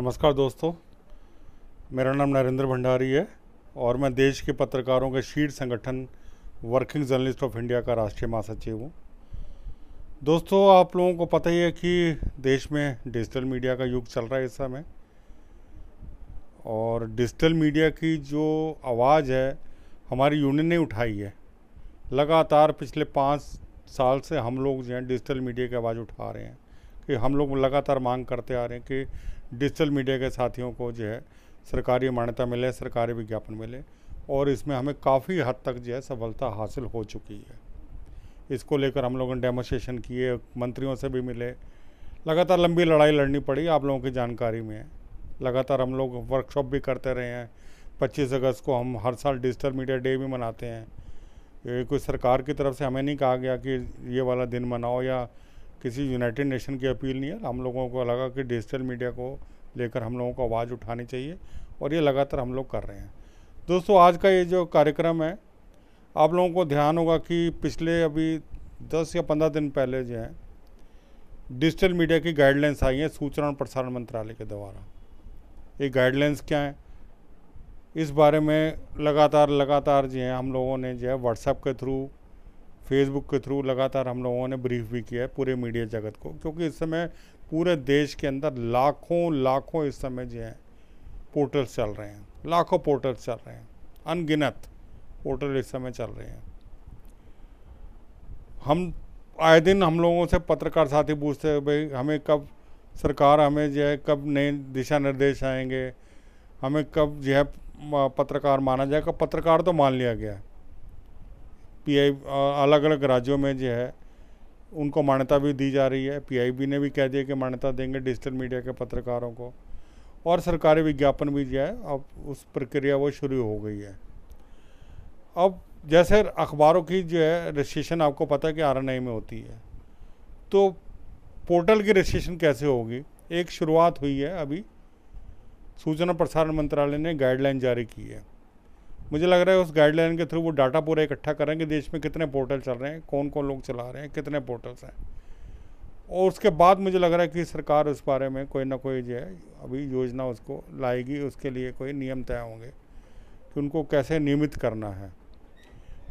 नमस्कार दोस्तों मेरा नाम नरेंद्र भंडारी है और मैं देश के पत्रकारों के शीर्ष संगठन वर्किंग जर्नलिस्ट ऑफ इंडिया का राष्ट्रीय महासचिव हूँ दोस्तों आप लोगों को पता ही है कि देश में डिजिटल मीडिया का युग चल रहा है इस समय और डिजिटल मीडिया की जो आवाज़ है हमारी यूनियन ने उठाई है लगातार पिछले पाँच साल से हम लोग जो हैं डिजिटल मीडिया की आवाज़ उठा रहे हैं कि हम लोग लगातार मांग करते आ रहे हैं कि डिजिटल मीडिया के साथियों को जो है सरकारी मान्यता मिले सरकारी विज्ञापन मिले और इसमें हमें काफ़ी हद तक जो है सफलता हासिल हो चुकी है इसको लेकर हम लोगों ने डेमोस्ट्रेशन किए मंत्रियों से भी मिले लगातार लंबी लड़ाई लड़नी पड़ी आप लोगों की जानकारी में लगातार हम लोग वर्कशॉप भी करते रहे हैं पच्चीस अगस्त को हम हर साल डिजिटल मीडिया डे भी मनाते हैं ये कोई सरकार की तरफ से हमें नहीं कहा गया कि ये वाला दिन मनाओ या किसी यूनाइटेड नेशन की अपील नहीं है हम लोगों को लगा कि डिजिटल मीडिया को लेकर हम लोगों को आवाज़ उठानी चाहिए और ये लगातार हम लोग कर रहे हैं दोस्तों आज का ये जो कार्यक्रम है आप लोगों को ध्यान होगा कि पिछले अभी दस या पंद्रह दिन पहले जो है डिजिटल मीडिया की गाइडलाइंस आई हैं सूचना और प्रसारण मंत्रालय के द्वारा ये गाइडलाइंस क्या हैं इस बारे में लगातार लगातार जो है हम लोगों ने जो है व्हाट्सएप के थ्रू फेसबुक के थ्रू लगातार हम लोगों ने ब्रीफ भी किया है पूरे मीडिया जगत को क्योंकि इस समय पूरे देश के अंदर लाखों लाखों इस समय जो हैं पोर्टल्स चल रहे हैं लाखों पोर्टल्स चल रहे हैं अनगिनत पोर्टल इस समय चल रहे हैं हम आए दिन हम लोगों से पत्रकार साथी पूछते हैं भाई हमें कब सरकार हमें जो है कब नए दिशा निर्देश आएंगे हमें कब जो है पत्रकार माना जाएगा पत्रकार तो मान लिया गया है पीआई अलग अलग राज्यों में जो है उनको मान्यता भी दी जा रही है पीआईबी ने भी कह दिया कि मान्यता देंगे डिजिटल मीडिया के पत्रकारों को और सरकारी विज्ञापन भी जो है अब उस प्रक्रिया वो शुरू हो गई है अब जैसे अखबारों की जो है रजिस्ट्रेशन आपको पता है कि आर में होती है तो पोर्टल की रजिस्ट्रेशन कैसे होगी एक शुरुआत हुई है अभी सूचना प्रसारण मंत्रालय ने गाइडलाइन जारी की है मुझे लग रहा है उस गाइडलाइन के थ्रू वो डाटा पूरा इकट्ठा करेंगे देश में कितने पोर्टल चल रहे हैं कौन कौन लोग चला रहे हैं कितने पोर्टल्स हैं और उसके बाद मुझे लग रहा है कि सरकार उस बारे में कोई ना कोई जो है अभी योजना उसको लाएगी उसके लिए कोई नियम तय होंगे कि उनको कैसे नियमित करना है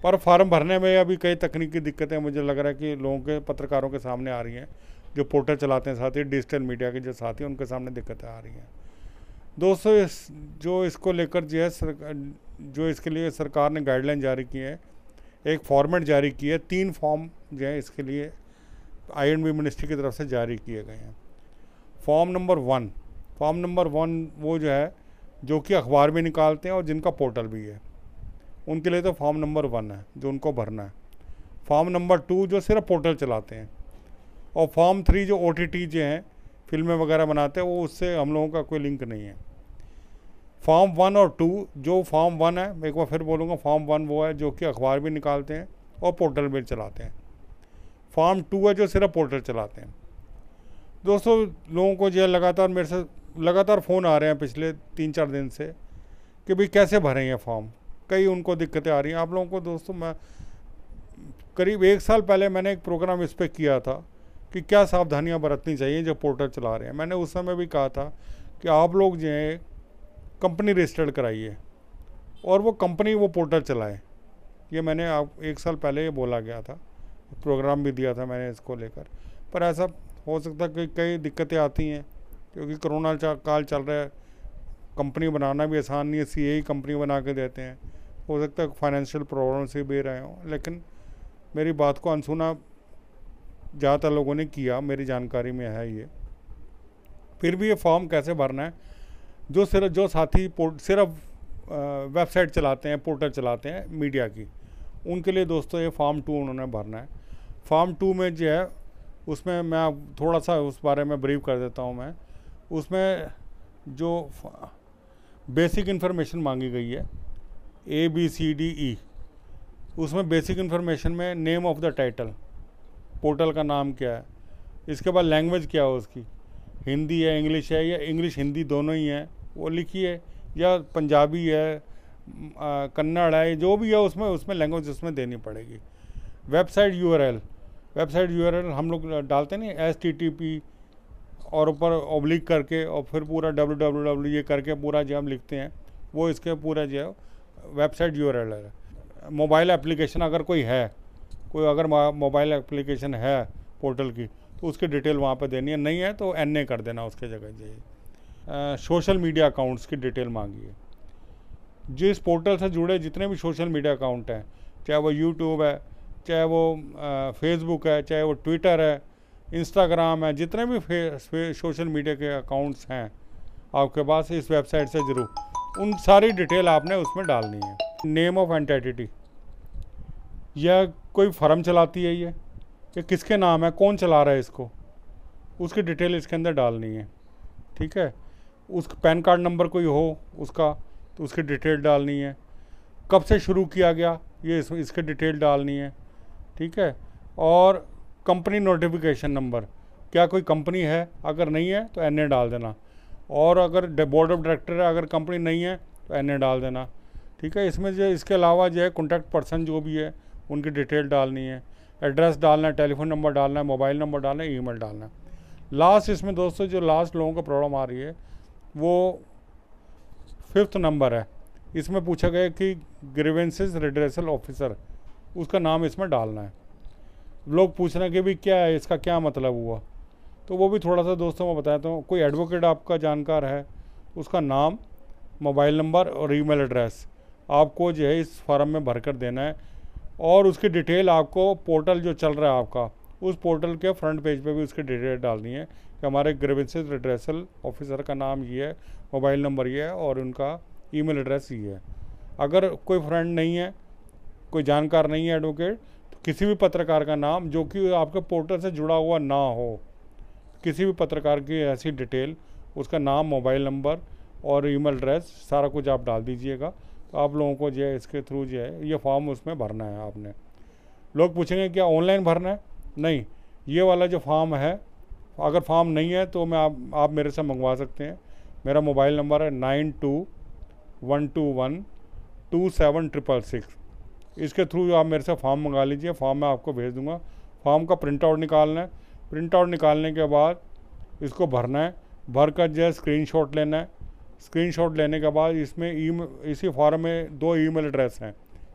पर फॉर्म भरने में अभी कई तकनीकी दिक्कतें मुझे लग रहा है कि लोगों के पत्रकारों के सामने आ रही हैं जो पोर्टल चलाते हैं साथ ही डिजिटल मीडिया के जो साथी हैं उनके सामने दिक्कतें आ रही हैं दोस्तों इस जो इसको लेकर जो है सर, जो इसके लिए सरकार ने गाइडलाइन जारी की है एक फॉर्मेट जारी की है तीन फॉर्म जो है इसके लिए आई एंड बी मिनिस्ट्री की तरफ से जारी किए गए हैं form number one form number one वो जो है जो कि अखबार भी निकालते हैं और जिनका पोर्टल भी है उनके लिए तो फॉर्म नंबर वन है जो उनको भरना है फॉर्म नंबर टू जो सिर्फ पोर्टल चलाते हैं और फॉर्म थ्री जो ओ टी टी जो हैं फिल्में वगैरह बनाते हैं वो उससे हम लोगों का कोई लिंक नहीं है फॉर्म वन और टू जो फॉर्म वन है एक बार फिर बोलूँगा फॉर्म वन वो है जो कि अखबार भी निकालते हैं और पोर्टल भी चलाते हैं फॉर्म टू है जो सिर्फ पोर्टल चलाते हैं दोस्तों लोगों को जो है लगातार मेरे से लगातार फ़ोन आ रहे हैं पिछले तीन चार दिन से कि भाई कैसे भरें ये फॉर्म कई उनको दिक्कतें आ रही हैं आप लोगों को दोस्तों मैं करीब एक साल पहले मैंने एक प्रोग्राम इस पर किया था कि क्या सावधानियां बरतनी चाहिए जो पोर्टल चला रहे हैं मैंने उस समय भी कहा था कि आप लोग जो है कंपनी रजिस्टर्ड कराई है और वो कंपनी वो पोर्टल चलाए ये मैंने आप एक साल पहले ये बोला गया था प्रोग्राम भी दिया था मैंने इसको लेकर पर ऐसा हो सकता है कि कई दिक्कतें आती हैं क्योंकि कोरोना काल चल रहा है कंपनी बनाना भी आसान नहीं है सी ही कंपनी बना के देते हैं हो सकता है फाइनेंशियल प्रॉब्लम से भी रहे हों लेकिन मेरी बात को अनसुना ज़्यादातर लोगों ने किया मेरी जानकारी में है ये फिर भी ये फॉर्म कैसे भरना है जो सिर्फ जो साथी सिर्फ वेबसाइट चलाते हैं पोर्टल चलाते हैं मीडिया की उनके लिए दोस्तों ये फॉर्म टू उन्होंने भरना है फॉर्म टू में जो है उसमें मैं थोड़ा सा उस बारे में ब्रीफ कर देता हूँ मैं उसमें जो बेसिक इन्फॉर्मेशन मांगी गई है A B C D E उसमें बेसिक इन्फॉर्मेशन में name of the title portal का नाम क्या है इसके बाद लैंग्वेज क्या है उसकी हिंदी है इंग्लिश है या इंग्लिश हिंदी दोनों ही हैं वो लिखी है या पंजाबी है कन्नड़ है जो भी है उसमें उसमें लैंग्वेज उसमें देनी पड़ेगी वेबसाइट यू वेबसाइट यू हम लोग डालते नहीं एस टी टी पी और ऊपर ओब्लिक करके और फिर पूरा डब्ल्यू डब्ल्यू डब्ल्यू ये करके पूरा जो हम लिखते हैं वो इसके पूरा जो है वेबसाइट यू है मोबाइल एप्लीकेशन अगर कोई है कोई अगर मोबाइल एप्लीकेशन है पोर्टल की तो उसकी डिटेल वहाँ पर देनी है नहीं है तो एन ए कर देना उसके जगह चाहिए सोशल मीडिया अकाउंट्स की डिटेल मांगी है जिस पोर्टल से जुड़े जितने भी सोशल मीडिया अकाउंट हैं चाहे वो यूट्यूब है चाहे वो फेसबुक है चाहे वो ट्विटर है इंस्टाग्राम है जितने भी सोशल मीडिया के अकाउंट्स हैं आपके पास इस वेबसाइट से ज़रूर उन सारी डिटेल आपने उसमें डालनी है नेम ऑफ एंटिटी यह कोई फर्म चलाती है ये कि किसके नाम है कौन चला रहा है इसको उसकी डिटेल इसके अंदर डालनी है ठीक है उस पैन कार्ड नंबर कोई हो उसका तो उसकी डिटेल डालनी है कब से शुरू किया गया ये इस, इसकी डिटेल डालनी है ठीक है और कंपनी नोटिफिकेशन नंबर क्या कोई कंपनी है अगर नहीं है तो एन ए डाल देना और अगर बोर्ड ऑफ डायरेक्टर है अगर कंपनी नहीं है तो एन ए डाल देना ठीक है इसमें जो इसके अलावा जो है कॉन्टैक्ट पर्सन जो भी है उनकी डिटेल डालनी है एड्रेस डालना है टेलीफोन नंबर डालना है मोबाइल नंबर डालना है ईमेल डालना है लास्ट इसमें दोस्तों जो लास्ट लोगों का प्रॉब्लम आ रही है वो फिफ्थ नंबर है इसमें पूछा गया कि ग्रीवेंसेस रिड्रेसल ऑफिसर उसका नाम इसमें डालना है लोग पूछ रहे हैं कि भी क्या है इसका क्या मतलब हुआ तो वो भी थोड़ा सा दोस्तों मैं बताया तो कोई एडवोकेट आपका जानकार है उसका नाम मोबाइल नंबर और ईमेल एड्रेस आपको जो है इस फॉर्म में भर कर देना है और उसकी डिटेल आपको पोर्टल जो चल रहा है आपका उस पोर्टल के फ्रंट पेज पे भी उसकी डिटेल डालनी है कि हमारे ग्रेवेंसेज रिड्रेसल ऑफिसर का नाम ये है मोबाइल नंबर ये है और उनका ईमेल एड्रेस ये है अगर कोई फ्रेंड नहीं है कोई जानकार नहीं है एडवोकेट तो किसी भी पत्रकार का नाम जो कि आपके पोर्टल से जुड़ा हुआ ना हो किसी भी पत्रकार की ऐसी डिटेल उसका नाम मोबाइल नंबर और ईमेल एड्रेस सारा कुछ आप डाल दीजिएगा तो आप लोगों को जो है इसके थ्रू जो है ये फॉर्म उसमें भरना है आपने लोग पूछेंगे क्या ऑनलाइन भरना है नहीं ये वाला जो फॉर्म है अगर फॉर्म नहीं है तो मैं आप आप मेरे से मंगवा सकते हैं मेरा मोबाइल नंबर है nine two one two one two seven triple six इसके थ्रू आप मेरे से फॉर्म मंगा लीजिए फॉर्म मैं आपको भेज दूंगा फॉर्म का प्रिंट आउट निकालना है प्रिंट आउट निकालने के बाद इसको भरना है भर कर जो है स्क्रीन शॉट लेना है स्क्रीन शॉट लेने के बाद इसमें ई इसी फॉर्म में दो ई मेल एड्रेस हैं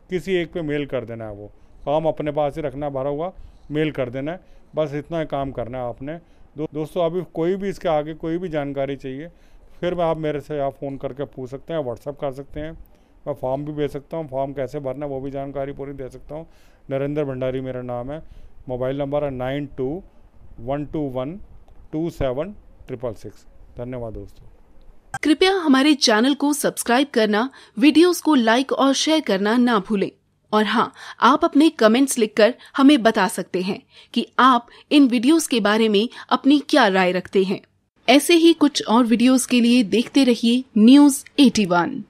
किसी एक पे मेल कर देना है वो काम अपने पास ही रखना भरा हुआ मेल कर देना है बस इतना काम करना है आपने दो, दोस्तों अभी कोई भी इसके आगे कोई भी जानकारी चाहिए फिर मैं आप मेरे से आप फ़ोन करके पूछ सकते हैं व्हाट्सअप कर सकते हैं मैं फॉर्म भी भेज सकता हूँ फॉर्म कैसे भरना है वो भी जानकारी पूरी दे सकता हूँ नरेंद्र भंडारी मेरा नाम है मोबाइल नंबर है nine two one two one two seven triple six धन्यवाद दोस्तों कृपया हमारे चैनल को सब्सक्राइब करना वीडियोस को लाइक और शेयर करना ना भूलें और हाँ आप अपने कमेंट्स लिखकर हमें बता सकते हैं कि आप इन वीडियोस के बारे में अपनी क्या राय रखते हैं ऐसे ही कुछ और वीडियोस के लिए देखते रहिए न्यूज़ 81